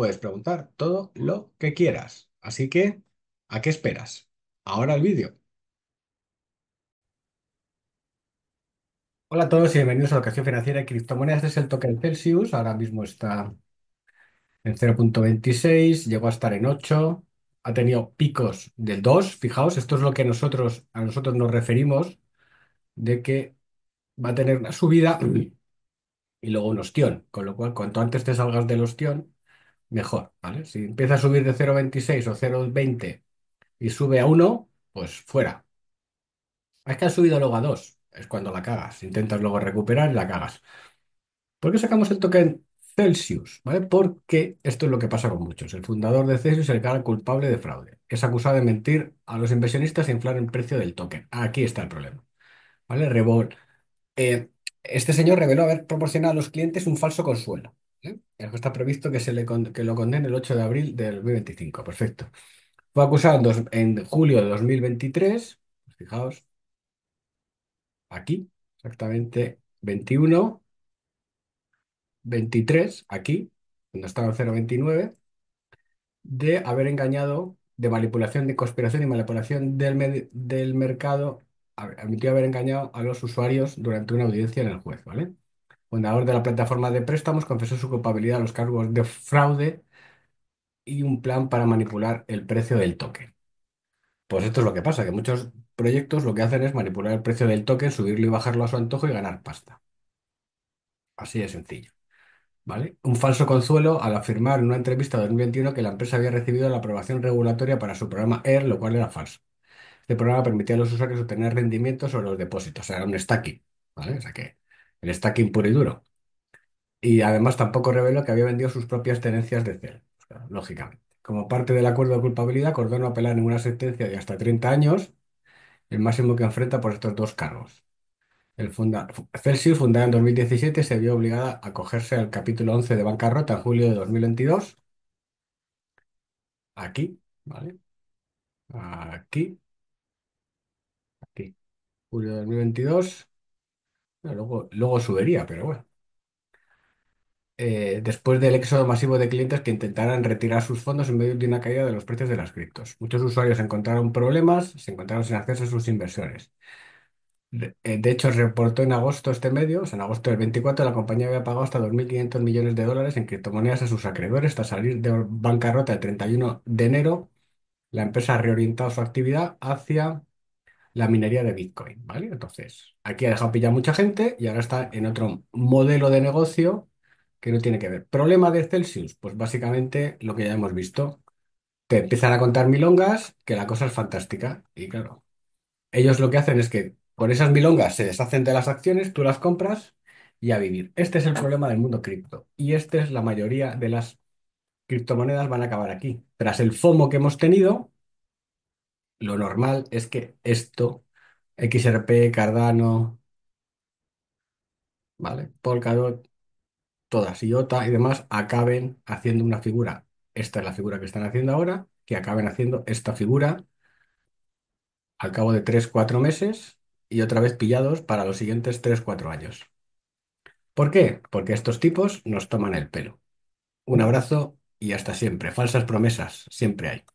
puedes preguntar todo lo que quieras. Así que, ¿a qué esperas? Ahora el vídeo. Hola a todos y bienvenidos a la Educación Financiera y Criptomonedas. Este es el token Celsius. Ahora mismo está en 0.26, llegó a estar en 8, ha tenido picos del 2. Fijaos, esto es lo que nosotros, a nosotros nos referimos de que va a tener una subida y luego un ostión. Con lo cual, cuanto antes te salgas del ostión, mejor, ¿vale? Si empieza a subir de 0,26 o 0,20 y sube a 1, pues fuera. Es que ha subido luego a 2, es cuando la cagas. Intentas luego recuperar y la cagas. ¿Por qué sacamos el token Celsius? ¿Vale? Porque esto es lo que pasa con muchos. El fundador de Celsius es el cara culpable de fraude. Es acusado de mentir a los inversionistas e inflar el precio del token. Aquí está el problema. ¿Vale? Revol. Eh, este señor reveló haber proporcionado a los clientes un falso consuelo Está previsto que, se le lo condene el 8 de abril del 2025. Perfecto. Fue acusado en, julio de 2023. Fijaos, aquí, exactamente 21, 23, aquí, donde estaba el 029, de haber engañado, de manipulación, de conspiración y manipulación del, del mercado. Admitió haber engañado a los usuarios durante una audiencia en el juez, ¿vale? fundador de la plataforma de préstamos, confesó su culpabilidad a los cargos de fraude y un plan para manipular el precio del token. Pues esto es lo que pasa, que muchos proyectos lo que hacen es manipular el precio del token, subirlo y bajarlo a su antojo y ganar pasta. Así de sencillo. ¿Vale? Un falso consuelo al afirmar en una entrevista de 2021 que la empresa había recibido la aprobación regulatoria para su programa ER, lo cual era falso. Este programa permitía a los usuarios obtener rendimientos sobre los depósitos, o sea, era un stacking, ¿vale? O sea que el stacking puro y duro. Y además tampoco reveló que había vendido sus propias tenencias de CEL, lógicamente. Como parte del acuerdo de culpabilidad, acordó no apelar ninguna sentencia de hasta 30 años, el máximo que enfrenta por estos dos cargos. El funda Celsius, fundada en 2017, se vio obligada a acogerse al capítulo 11 de bancarrota en julio de 2022. Aquí, ¿vale? Aquí. Aquí. Julio de 2022 luego, luego subiría, pero bueno. Eh, después del éxodo masivo de clientes que intentaran retirar sus fondos en medio de una caída de los precios de las criptos. Muchos usuarios encontraron problemas, se encontraron sin acceso a sus inversiones. Eh, de, hecho, reportó en agosto este medio, en agosto del 24, la compañía había pagado hasta 2.500 millones de dólares en criptomonedas a sus acreedores. hasta salir de bancarrota el 31 de enero, la empresa ha reorientado su actividad hacia la minería de Bitcoin, ¿vale? Entonces, aquí ha dejado pillar mucha gente y ahora está en otro modelo de negocio que no tiene que ver. ¿Problema de Celsius? Pues básicamente lo que ya hemos visto. Te empiezan a contar milongas, que la cosa es fantástica. Y claro, ellos lo que hacen es que con esas milongas se deshacen de las acciones, tú las compras y a vivir. Este es el problema del mundo cripto. Y esta es la mayoría de las criptomonedas van a acabar aquí. Tras el FOMO que hemos tenido, lo normal es que esto, XRP, Cardano, ¿vale? Polkadot, todas, IOTA y demás, acaben haciendo una figura. Esta es la figura que están haciendo ahora, que acaben haciendo esta figura al cabo de 3-4 meses y otra vez pillados para los siguientes 3-4 años. ¿Por qué? Porque estos tipos nos toman el pelo. Un abrazo y hasta siempre. Falsas promesas, siempre hay.